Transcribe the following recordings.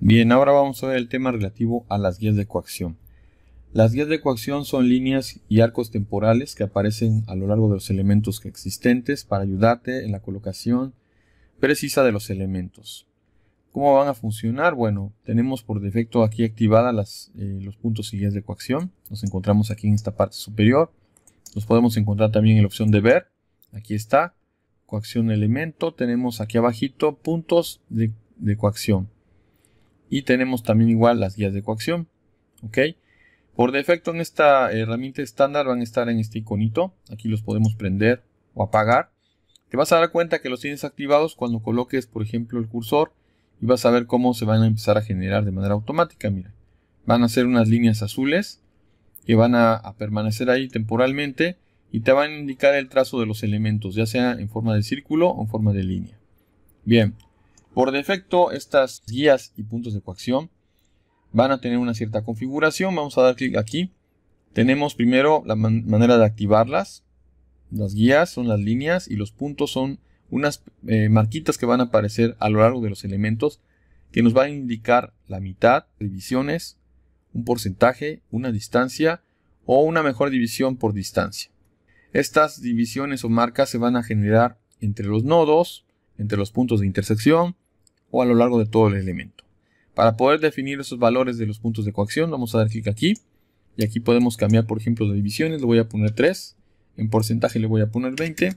Bien, ahora vamos a ver el tema relativo a las guías de coacción. Las guías de coacción son líneas y arcos temporales que aparecen a lo largo de los elementos existentes para ayudarte en la colocación precisa de los elementos. ¿Cómo van a funcionar? Bueno, tenemos por defecto aquí activadas eh, los puntos y guías de coacción. Nos encontramos aquí en esta parte superior. Nos podemos encontrar también en la opción de ver. Aquí está, coacción elemento. Tenemos aquí abajito puntos de coacción. Y tenemos también igual las guías de coacción. ¿Ok? Por defecto en esta herramienta estándar van a estar en este iconito. Aquí los podemos prender o apagar. Te vas a dar cuenta que los tienes activados cuando coloques, por ejemplo, el cursor y vas a ver cómo se van a empezar a generar de manera automática. Mira, van a ser unas líneas azules que van a, a permanecer ahí temporalmente y te van a indicar el trazo de los elementos, ya sea en forma de círculo o en forma de línea. Bien, por defecto, estas guías y puntos de coacción van a tener una cierta configuración. Vamos a dar clic aquí. Tenemos primero la manera de activarlas. Las guías son las líneas y los puntos son unas eh, marquitas que van a aparecer a lo largo de los elementos que nos van a indicar la mitad, divisiones, un porcentaje, una distancia o una mejor división por distancia. Estas divisiones o marcas se van a generar entre los nodos, entre los puntos de intersección, o a lo largo de todo el elemento. Para poder definir esos valores de los puntos de coacción, vamos a dar clic aquí. Y aquí podemos cambiar, por ejemplo, de divisiones. Le voy a poner 3. En porcentaje le voy a poner 20.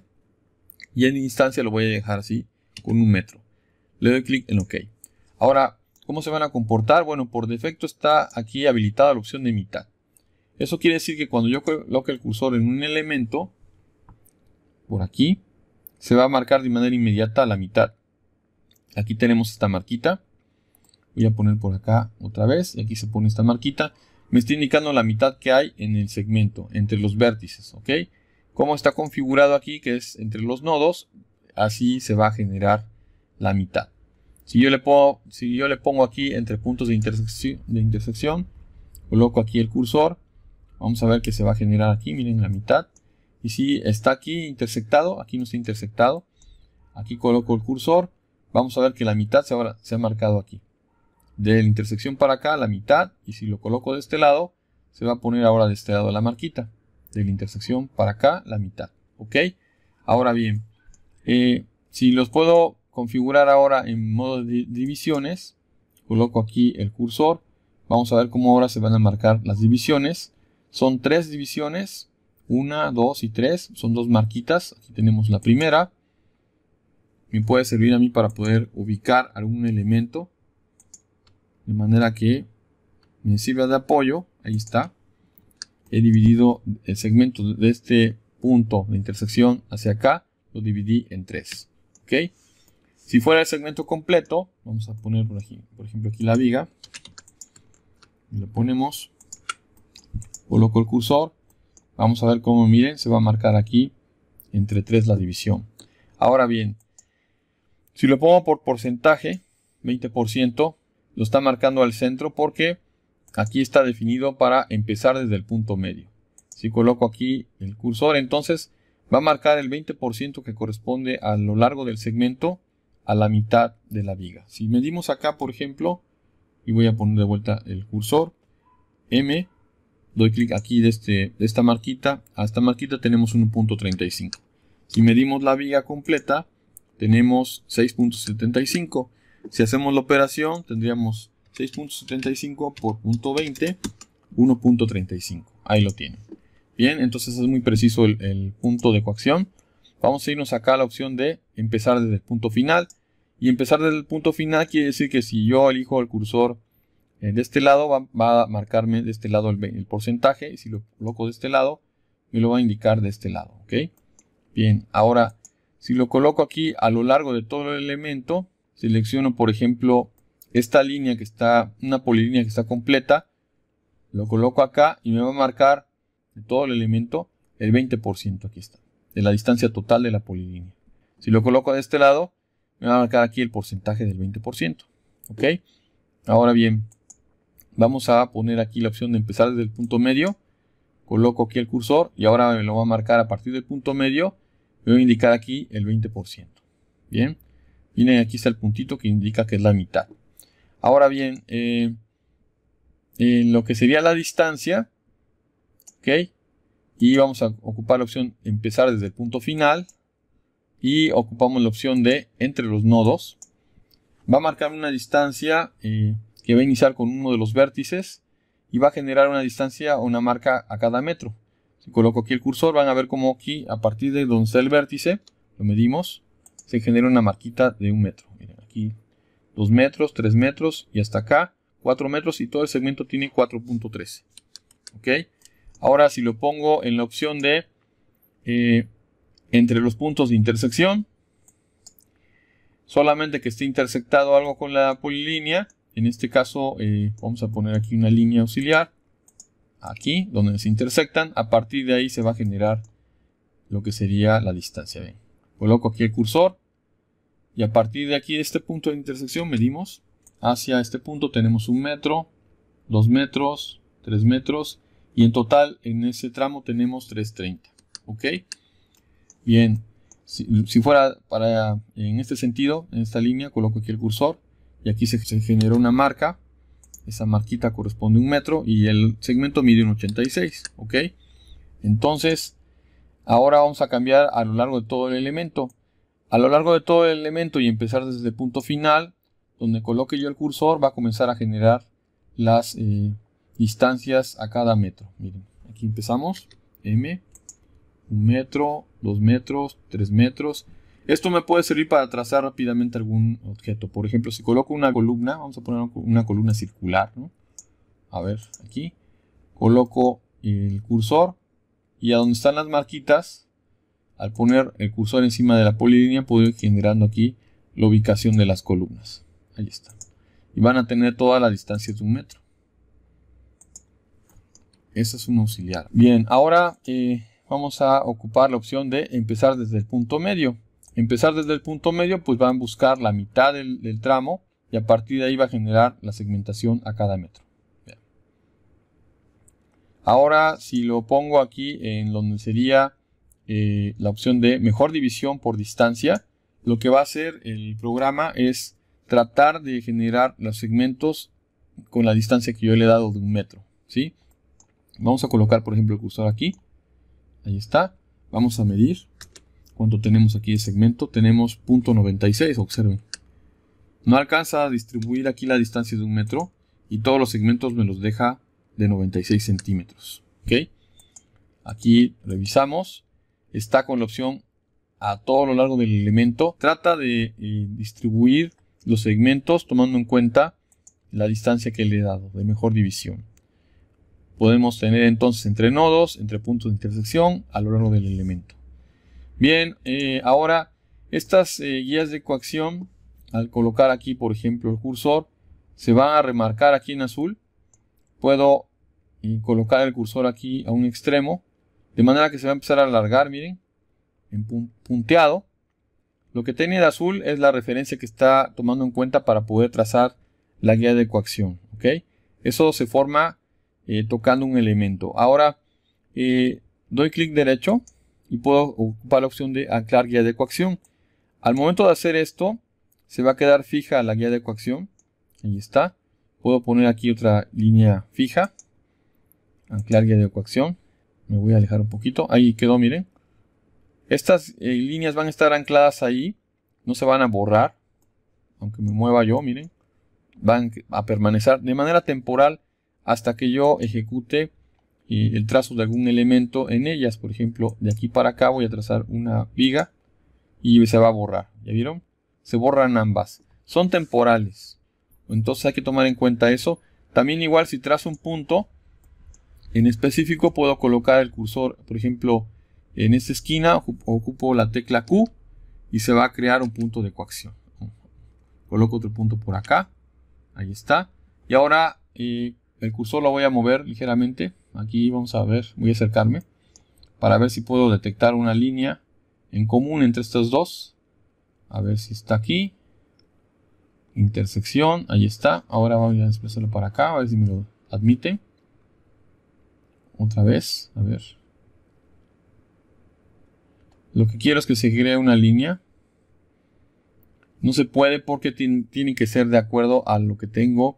Y en instancia lo voy a dejar así, con un metro. Le doy clic en OK. Ahora, ¿cómo se van a comportar? Bueno, por defecto está aquí habilitada la opción de mitad. Eso quiere decir que cuando yo coloque el cursor en un elemento, por aquí, se va a marcar de manera inmediata la mitad. Aquí tenemos esta marquita. Voy a poner por acá otra vez. Y aquí se pone esta marquita. Me está indicando la mitad que hay en el segmento, entre los vértices. ¿Ok? Como está configurado aquí, que es entre los nodos, así se va a generar la mitad. Si yo le pongo, si yo le pongo aquí entre puntos de, intersección, de intersección, coloco aquí el cursor, vamos a ver que se va a generar aquí, miren la mitad. Y si está aquí intersectado, aquí no está intersectado, aquí coloco el cursor, vamos a ver que la mitad se, ha marcado aquí. De la intersección para acá, la mitad, y si lo coloco de este lado, se va a poner ahora de este lado la marquita. De la intersección para acá, la mitad. ¿Ok? Ahora bien, eh, si los puedo configurar ahora en modo de divisiones, coloco aquí el cursor, vamos a ver cómo ahora se van a marcar las divisiones. Son tres divisiones, una, dos y tres, son dos marquitas, aquí tenemos la primera, me puede servir a mí para poder ubicar algún elemento de manera que me sirva de apoyo ahí está he dividido el segmento de este punto de intersección hacia acá lo dividí en tres ok si fuera el segmento completo vamos a poner por, aquí, por ejemplo aquí la viga lo ponemos coloco el cursor vamos a ver cómo miren se va a marcar aquí entre tres la división ahora bien si lo pongo por porcentaje, 20%, lo está marcando al centro porque aquí está definido para empezar desde el punto medio. Si coloco aquí el cursor, entonces va a marcar el 20% que corresponde a lo largo del segmento a la mitad de la viga. Si medimos acá, por ejemplo, y voy a poner de vuelta el cursor, M, doy clic aquí de, este, esta marquita, a esta marquita tenemos 1.35. Si medimos la viga completa, tenemos 6.75. Si hacemos la operación, tendríamos 6.75 por 1.35. Ahí lo tienen. Bien, entonces es muy preciso el, punto de coacción. Vamos a irnos acá a la opción de empezar desde el punto final. Y empezar desde el punto final quiere decir que si yo elijo el cursor eh, de este lado, va, a marcarme de este lado el, porcentaje. Y si lo coloco de este lado, me lo va a indicar de este lado. ¿ok? Bien, ahora si lo coloco aquí a lo largo de todo el elemento, selecciono por ejemplo esta línea que está, una polilínea que está completa, lo coloco acá y me va a marcar de todo el elemento el 20%, aquí está, de la distancia total de la polilínea. Si lo coloco de este lado, me va a marcar aquí el porcentaje del 20%. ¿Ok? Ahora bien, vamos a poner aquí la opción de empezar desde el punto medio. Coloco aquí el cursor y ahora me lo va a marcar a partir del punto medio voy a indicar aquí el 20%. Bien, Viene aquí está el puntito que indica que es la mitad. Ahora bien, eh, en lo que sería la distancia, ¿ok? Y vamos a ocupar la opción empezar desde el punto final y ocupamos la opción de entre los nodos. Va a marcar una distancia eh, que va a iniciar con uno de los vértices y va a generar una distancia o una marca a cada metro coloco aquí el cursor, van a ver como aquí, a partir de donde está el vértice, lo medimos, se genera una marquita de un metro. Miren, aquí dos metros, tres metros y hasta acá 4 metros y todo el segmento tiene 4.13. ¿Ok? Ahora si lo pongo en la opción de eh, entre los puntos de intersección, solamente que esté intersectado algo con la polilínea, en este caso eh, vamos a poner aquí una línea auxiliar, aquí, donde se intersectan, a partir de ahí se va a generar lo que sería la distancia. B. Coloco aquí el cursor y a partir de aquí, este punto de intersección, medimos. Hacia este punto tenemos un metro, dos metros, tres metros y en total en ese tramo tenemos 3.30. ¿Ok? Bien, si, fuera para en este sentido, en esta línea, coloco aquí el cursor y aquí se, generó una marca esa marquita corresponde a un metro y el segmento mide un 86, ¿ok? Entonces, ahora vamos a cambiar a lo largo de todo el elemento. A lo largo de todo el elemento y empezar desde el punto final, donde coloque yo el cursor, va a comenzar a generar las eh, distancias a cada metro. Miren, aquí empezamos, m, un metro, dos metros, tres metros, esto me puede servir para trazar rápidamente algún objeto. Por ejemplo, si coloco una columna, vamos a poner una columna circular, A ver, aquí. Coloco el cursor y a donde están las marquitas, al poner el cursor encima de la polilínea, puedo ir generando aquí la ubicación de las columnas. Ahí está. Y van a tener toda la distancia de un metro. Ese es un auxiliar. Bien, ahora eh, vamos a ocupar la opción de empezar desde el punto medio empezar desde el punto medio, pues van a buscar la mitad del, tramo y a partir de ahí va a generar la segmentación a cada metro. Ahora, si lo pongo aquí en donde sería eh, la opción de mejor división por distancia, lo que va a hacer el programa es tratar de generar los segmentos con la distancia que yo le he dado de un metro. ¿sí? Vamos a colocar, por ejemplo, el cursor aquí. Ahí está. Vamos a medir. ¿Cuánto tenemos aquí de segmento? Tenemos .96, observen. No alcanza a distribuir aquí la distancia de un metro y todos los segmentos me los deja de 96 centímetros. ¿ok? Aquí revisamos. Está con la opción a todo lo largo del elemento. Trata de eh, distribuir los segmentos tomando en cuenta la distancia que le he dado de mejor división. Podemos tener entonces entre nodos, entre puntos de intersección a lo largo del elemento. Bien, eh, ahora estas eh, guías de coacción, al colocar aquí por ejemplo el cursor, se van a remarcar aquí en azul. Puedo eh, colocar el cursor aquí a un extremo, de manera que se va a empezar a alargar, miren, en punteado. Lo que tiene de azul es la referencia que está tomando en cuenta para poder trazar la guía de coacción. ¿ok? Eso se forma tocando un elemento. Ahora doy clic derecho y puedo ocupar la opción de anclar guía de coacción. Al momento de hacer esto, se va a quedar fija la guía de coacción. Ahí está. Puedo poner aquí otra línea fija. Anclar guía de coacción. Me voy a alejar un poquito. Ahí quedó, miren. Estas eh, líneas van a estar ancladas ahí. No se van a borrar. Aunque me mueva yo, miren. Van a permanecer de manera temporal hasta que yo ejecute el trazo de algún elemento en ellas. Por ejemplo, de aquí para acá voy a trazar una viga y se va a borrar. ¿Ya vieron? Se borran ambas. Son temporales. Entonces hay que tomar en cuenta eso. También igual si trazo un punto en específico puedo colocar el cursor, por ejemplo, en esta esquina ocupo la tecla Q y se va a crear un punto de coacción. Coloco otro punto por acá. Ahí está. Y ahora eh, el cursor lo voy a mover ligeramente. Aquí vamos a ver, voy a acercarme para ver si puedo detectar una línea en común entre estos dos. A ver si está aquí. Intersección, ahí está. Ahora voy a desplazarlo para acá, a ver si me lo admite. Otra vez, a ver. Lo que quiero es que se cree una línea. No se puede porque tiene que ser de acuerdo a lo que tengo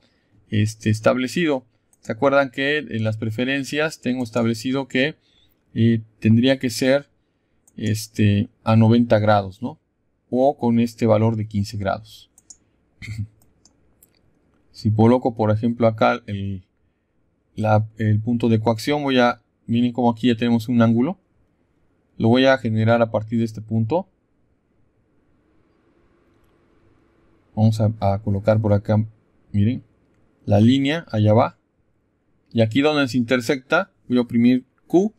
este, establecido. ¿Se acuerdan que en las preferencias tengo establecido que eh, tendría que ser este, a 90 grados, ¿no? O con este valor de 15 grados. si coloco, por ejemplo, acá el, punto de coacción, voy a, miren como aquí ya tenemos un ángulo. Lo voy a generar a partir de este punto. Vamos a, a colocar por acá, miren, la línea, allá va. Y aquí donde se intersecta, voy a oprimir Q,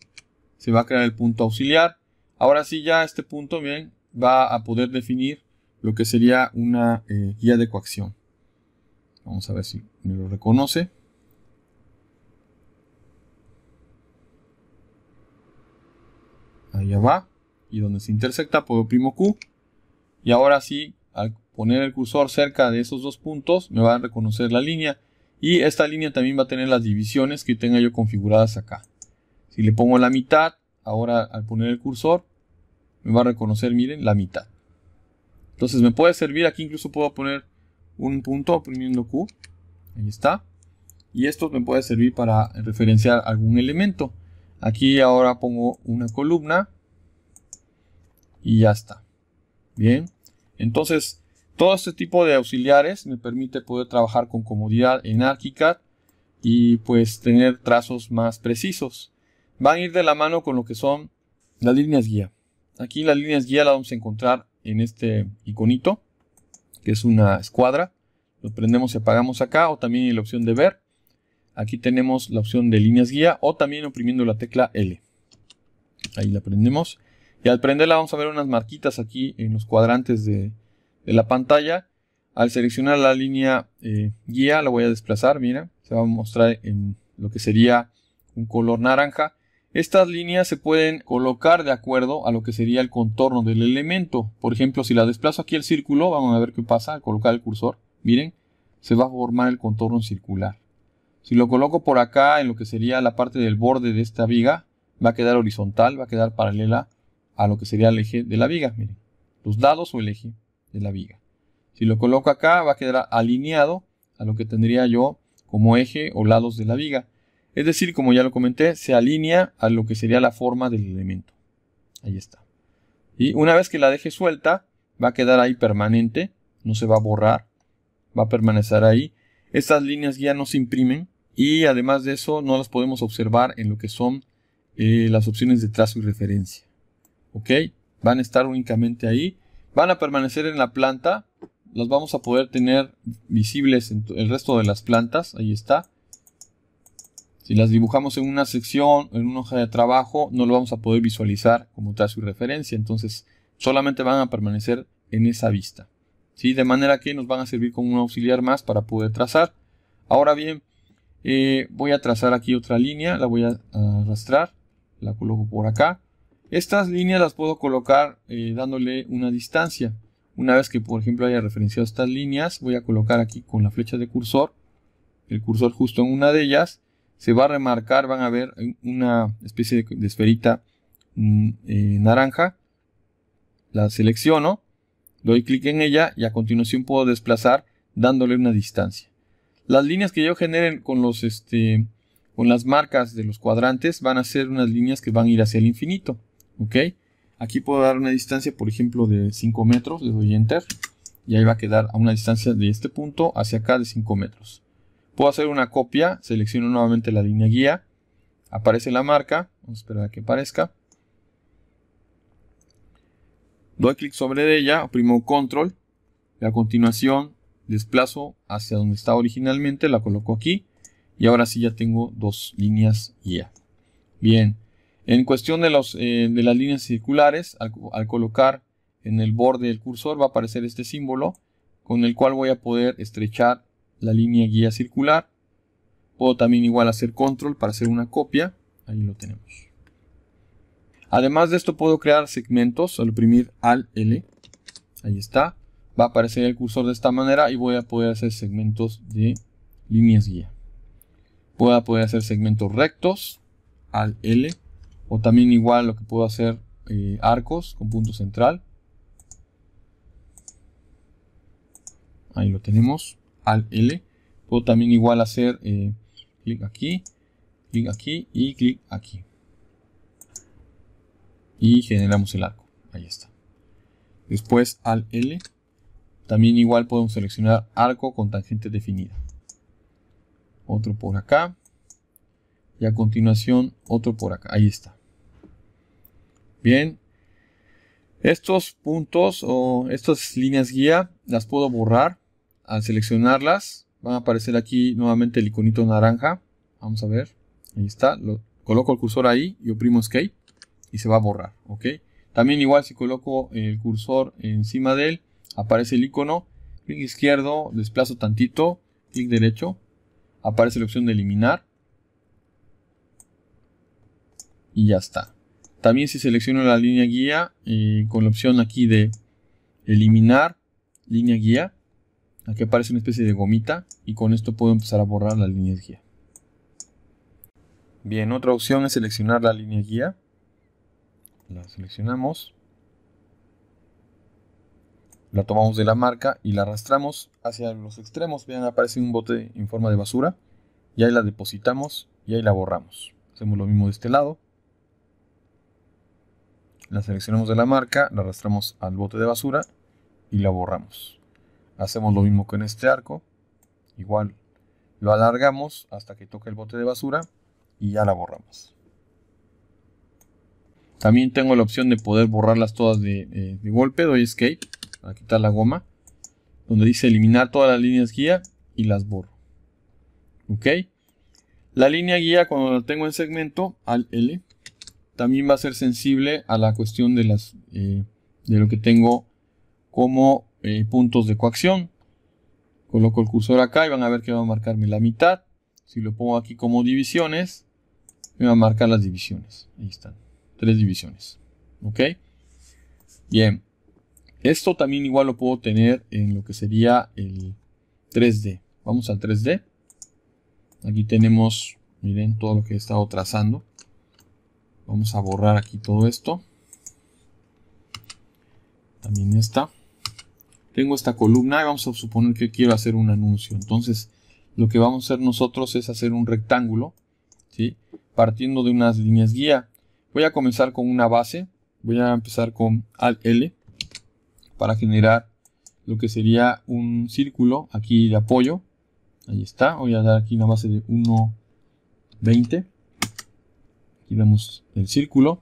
se va a crear el punto auxiliar. Ahora sí ya este punto, bien, va a poder definir lo que sería una eh, guía de coacción. Vamos a ver si me lo reconoce. Allá va. Y donde se intersecta, puedo oprimo Q. Y ahora sí, al poner el cursor cerca de esos dos puntos, me va a reconocer la línea. Y esta línea también va a tener las divisiones que tenga yo configuradas acá. Si le pongo la mitad, ahora al poner el cursor, me va a reconocer, miren, la mitad. Entonces me puede servir, aquí incluso puedo poner un punto oprimiendo Q. Ahí está. Y esto me puede servir para referenciar algún elemento. Aquí ahora pongo una columna y ya está. Bien. Entonces, todo este tipo de auxiliares me permite poder trabajar con comodidad en ArchiCAD y pues tener trazos más precisos. Van a ir de la mano con lo que son las líneas guía. Aquí las líneas guía las vamos a encontrar en este iconito, que es una escuadra. Lo prendemos y apagamos acá o también en la opción de ver. Aquí tenemos la opción de líneas guía o también oprimiendo la tecla L. Ahí la prendemos. Y al prenderla vamos a ver unas marquitas aquí en los cuadrantes de, de la pantalla. Al seleccionar la línea eh, guía la voy a desplazar, miren, se va a mostrar en lo que sería un color naranja. Estas líneas se pueden colocar de acuerdo a lo que sería el contorno del elemento. Por ejemplo, si la desplazo aquí al círculo, vamos a ver qué pasa al colocar el cursor. Miren, se va a formar el contorno circular. Si lo coloco por acá en lo que sería la parte del borde de esta viga, va a quedar horizontal, va a quedar paralela a lo que sería el eje de la viga. Miren, los dados o el eje de la viga. Si lo coloco acá va a quedar alineado a lo que tendría yo como eje o lados de la viga. Es decir, como ya lo comenté, se alinea a lo que sería la forma del elemento. Ahí está. Y una vez que la deje suelta, va a quedar ahí permanente, no se va a borrar, va a permanecer ahí. Estas líneas ya no se imprimen y además de eso no las podemos observar en lo que son eh, las opciones de trazo y referencia. ¿Ok? Van a estar únicamente ahí van a permanecer en la planta. Los vamos a poder tener visibles en el resto de las plantas. Ahí está. Si las dibujamos en una sección, en una hoja de trabajo, no lo vamos a poder visualizar como trazo y referencia. Entonces, solamente van a permanecer en esa vista. ¿sí? De manera que nos van a servir como un auxiliar más para poder trazar. Ahora bien, eh, voy a trazar aquí otra línea, la voy a arrastrar, la coloco por acá. Estas líneas las puedo colocar eh, dándole una distancia. Una vez que por ejemplo haya referenciado estas líneas, voy a colocar aquí con la flecha de cursor, el cursor justo en una de ellas, se va a remarcar, van a ver una especie de, esferita mm, eh, naranja, la selecciono, doy clic en ella y a continuación puedo desplazar dándole una distancia. Las líneas que yo generen con, los, este, con las marcas de los cuadrantes van a ser unas líneas que van a ir hacia el infinito. ¿Ok? Aquí puedo dar una distancia, por ejemplo, de 5 metros, le doy Enter, y ahí va a quedar a una distancia de este punto hacia acá de 5 metros. Puedo hacer una copia, selecciono nuevamente la línea guía, aparece la marca, vamos a esperar a que aparezca. Doy clic sobre ella, oprimo Control, y a continuación desplazo hacia donde estaba originalmente, la coloco aquí, y ahora sí ya tengo dos líneas guía. Bien, en cuestión eh, de, las líneas circulares, al, colocar en el borde del cursor va a aparecer este símbolo con el cual voy a poder estrechar la línea guía circular. Puedo también igual hacer control para hacer una copia. Ahí lo tenemos. Además de esto puedo crear segmentos al oprimir al L. Ahí está. Va a aparecer el cursor de esta manera y voy a poder hacer segmentos de líneas guía. Voy a poder hacer segmentos rectos al L o también igual lo que puedo hacer eh, arcos con punto central. Ahí lo tenemos. Al L. Puedo también igual hacer eh, clic aquí, clic aquí y clic aquí. Y generamos el arco. Ahí está. Después al L. También igual podemos seleccionar arco con tangente definida. Otro por acá. Y a continuación otro por acá. Ahí está. Bien. Estos puntos o estas líneas guía las puedo borrar. Al seleccionarlas van a aparecer aquí nuevamente el iconito naranja. Vamos a ver. Ahí está. Lo, coloco el cursor ahí y oprimo escape y se va a borrar. ¿ok? También igual si coloco el cursor encima de él aparece el icono. Clic izquierdo, desplazo tantito, clic derecho. Aparece la opción de eliminar. Y ya está. También si selecciono la línea guía eh, con la opción aquí de eliminar línea guía, aquí aparece una especie de gomita y con esto puedo empezar a borrar la línea guía. Bien, otra opción es seleccionar la línea guía. La seleccionamos. La tomamos de la marca y la arrastramos hacia los extremos. Vean, aparece un bote en forma de basura. Y ahí la depositamos y ahí la borramos. Hacemos lo mismo de este lado la seleccionamos de la marca, la arrastramos al bote de basura y la borramos. Hacemos lo mismo con este arco, igual lo alargamos hasta que toque el bote de basura y ya la borramos. También tengo la opción de poder borrarlas todas de, eh, golpe, doy escape para quitar la goma, donde dice eliminar todas las líneas guía y las borro. ¿Ok? La línea guía cuando la tengo en segmento, al L, también va a ser sensible a la cuestión de, las, eh, de lo que tengo como eh, puntos de coacción. Coloco el cursor acá y van a ver que va a marcarme la mitad. Si lo pongo aquí como divisiones, me va a marcar las divisiones. Ahí están, tres divisiones. ¿Ok? Bien. Esto también igual lo puedo tener en lo que sería el 3D. Vamos al 3D. Aquí tenemos, miren, todo lo que he estado trazando. Vamos a borrar aquí todo esto. También esta. Tengo esta columna y vamos a suponer que quiero hacer un anuncio. Entonces, lo que vamos a hacer nosotros es hacer un rectángulo, ¿sí? Partiendo de unas líneas guía. Voy a comenzar con una base. Voy a empezar con al L para generar lo que sería un círculo aquí de apoyo. Ahí está. Voy a dar aquí una base de 1.20. Aquí damos el círculo.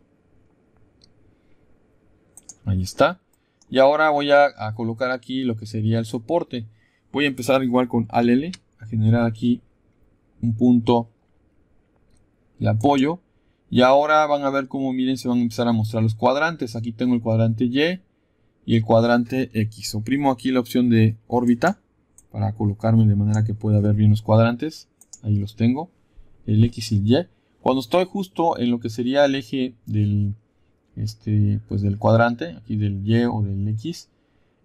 Ahí está. Y ahora voy a, colocar aquí lo que sería el soporte. Voy a empezar igual con L a generar aquí un punto de apoyo. Y ahora van a ver cómo, miren, se van a empezar a mostrar los cuadrantes. Aquí tengo el cuadrante Y y el cuadrante X. Oprimo aquí la opción de órbita para colocarme de manera que pueda ver bien los cuadrantes. Ahí los tengo, el X y el Y. Cuando estoy justo en lo que sería el eje del, este, pues del cuadrante, aquí del Y o del X,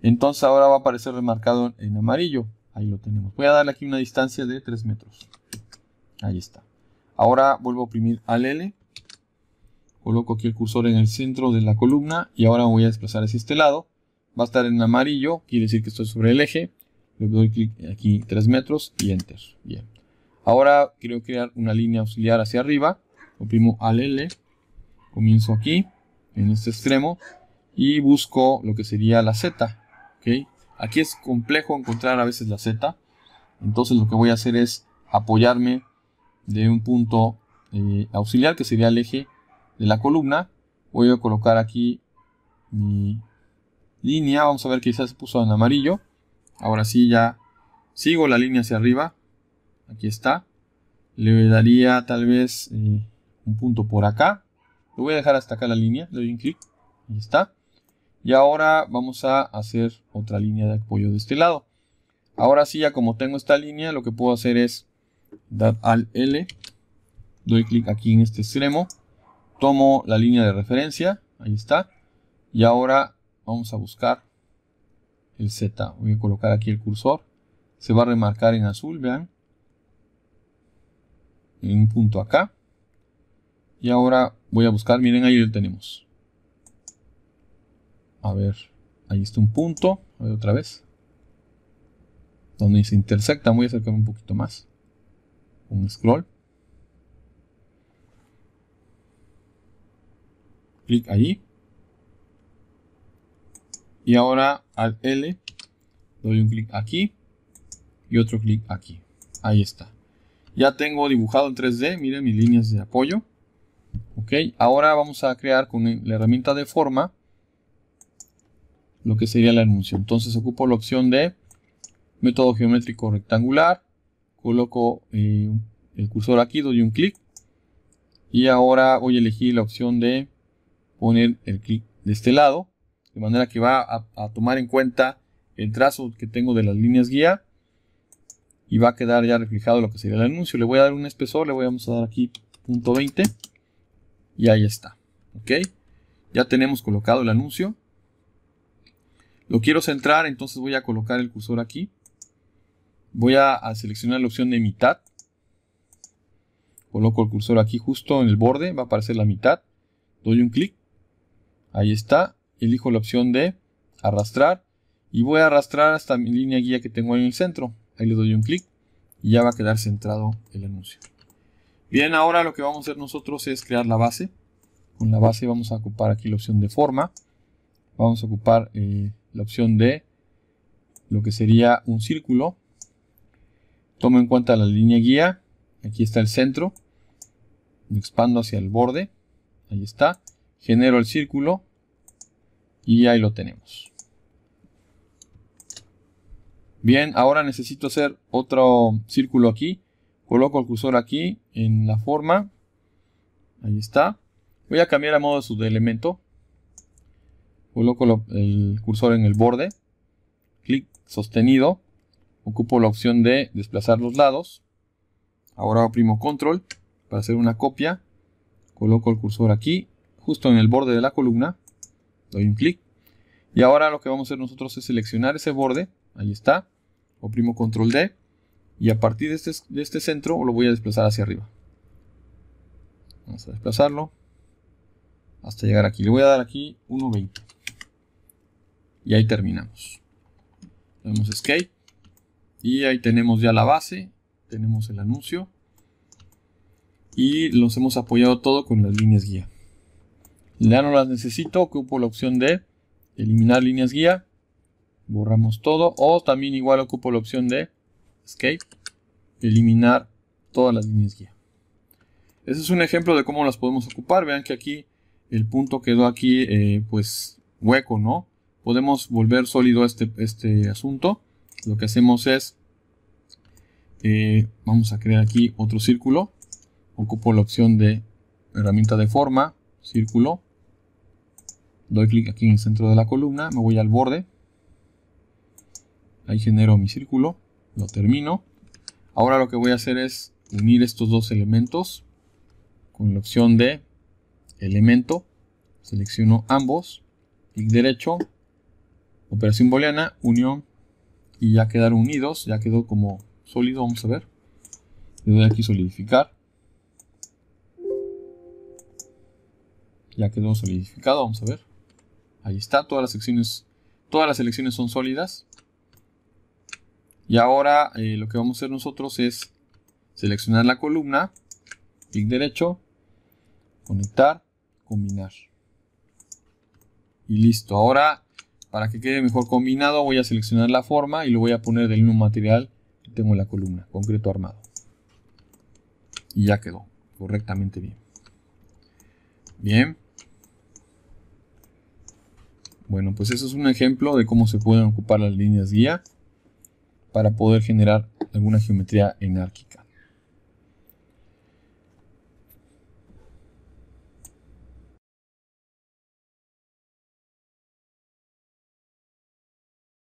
entonces ahora va a aparecer remarcado en amarillo. Ahí lo tenemos. Voy a darle aquí una distancia de 3 metros. Ahí está. Ahora vuelvo a oprimir al L. Coloco aquí el cursor en el centro de la columna y ahora voy a desplazar hacia este lado. Va a estar en amarillo, quiere decir que estoy sobre el eje. Le doy clic aquí 3 metros y enter. Bien. Ahora quiero crear una línea auxiliar hacia arriba. Oprimo al L. Comienzo aquí, en este extremo. Y busco lo que sería la Z. ¿okay? Aquí es complejo encontrar a veces la Z. Entonces lo que voy a hacer es apoyarme de un punto eh, auxiliar que sería el eje de la columna. Voy a colocar aquí mi línea. Vamos a ver que ya se puso en amarillo. Ahora sí ya sigo la línea hacia arriba. Aquí está. Le daría tal vez eh, un punto por acá. Lo voy a dejar hasta acá la línea. Le doy un clic. Ahí está. Y ahora vamos a hacer otra línea de apoyo de este lado. Ahora sí, ya como tengo esta línea, lo que puedo hacer es dar al L. Doy clic aquí en este extremo. Tomo la línea de referencia. Ahí está. Y ahora vamos a buscar el Z. Voy a colocar aquí el cursor. Se va a remarcar en azul, vean en un punto acá. Y ahora voy a buscar, miren ahí lo tenemos. A ver, ahí está un punto, a ver otra vez. Donde se intersecta voy a acercarme un poquito más. Un scroll. Clic allí. Y ahora al L doy un clic aquí y otro clic aquí. Ahí está. Ya tengo dibujado en 3D, miren mis líneas de apoyo. Ok, ahora vamos a crear con la herramienta de forma lo que sería el anuncio. Entonces ocupo la opción de método geométrico rectangular, coloco eh, el cursor aquí, doy un clic y ahora voy a elegir la opción de poner el clic de este lado, de manera que va a tomar en cuenta el trazo que tengo de las líneas guía y va a quedar ya reflejado lo que sería el anuncio. Le voy a dar un espesor, le voy a dar aquí punto 20 y ahí está. Ok, ya tenemos colocado el anuncio. Lo quiero centrar, entonces voy a colocar el cursor aquí. Voy a, seleccionar la opción de mitad. Coloco el cursor aquí justo en el borde, va a aparecer la mitad. Doy un clic, ahí está. Elijo la opción de arrastrar y voy a arrastrar hasta mi línea guía que tengo en el centro. Ahí le doy un clic y ya va a quedar centrado el anuncio. Bien, ahora lo que vamos a hacer nosotros es crear la base. Con la base vamos a ocupar aquí la opción de forma. Vamos a ocupar eh, la opción de lo que sería un círculo. Tomo en cuenta la línea guía. Aquí está el centro. Me expando hacia el borde. Ahí está. Genero el círculo. Y ahí lo tenemos. Bien, ahora necesito hacer otro círculo aquí. Coloco el cursor aquí en la forma. Ahí está. Voy a cambiar a modo de elemento. Coloco el cursor en el borde. Clic sostenido. Ocupo la opción de desplazar los lados. Ahora oprimo control para hacer una copia. Coloco el cursor aquí, justo en el borde de la columna. Doy un clic. Y ahora lo que vamos a hacer nosotros es seleccionar ese borde. Ahí está primo control D y a partir de este, de este centro lo voy a desplazar hacia arriba. Vamos a desplazarlo hasta llegar aquí. Le voy a dar aquí 1.20 y ahí terminamos. Le damos escape y ahí tenemos ya la base, tenemos el anuncio y los hemos apoyado todo con las líneas guía. Ya no las necesito, ocupo la opción de eliminar líneas guía borramos todo o también igual ocupo la opción de escape eliminar todas las líneas guía ese es un ejemplo de cómo las podemos ocupar vean que aquí el punto quedó aquí eh, pues hueco no podemos volver sólido este, este asunto lo que hacemos es eh, vamos a crear aquí otro círculo ocupo la opción de herramienta de forma círculo doy clic aquí en el centro de la columna me voy al borde Ahí genero mi círculo, lo termino. Ahora lo que voy a hacer es unir estos dos elementos con la opción de elemento. Selecciono ambos, clic derecho, operación booleana, unión y ya quedaron unidos, ya quedó como sólido, vamos a ver. Le doy aquí solidificar. Ya quedó solidificado, vamos a ver. Ahí está, todas las secciones, todas las selecciones son sólidas. Y ahora eh, lo que vamos a hacer nosotros es seleccionar la columna, clic derecho, conectar, combinar. Y listo. Ahora, para que quede mejor combinado, voy a seleccionar la forma y lo voy a poner del mismo material que tengo en la columna, concreto armado. Y ya quedó correctamente bien. Bien. Bueno, pues eso es un ejemplo de cómo se pueden ocupar las líneas guía para poder generar alguna geometría enárquica.